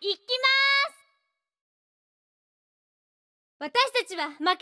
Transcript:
いきます私たちは負けないわ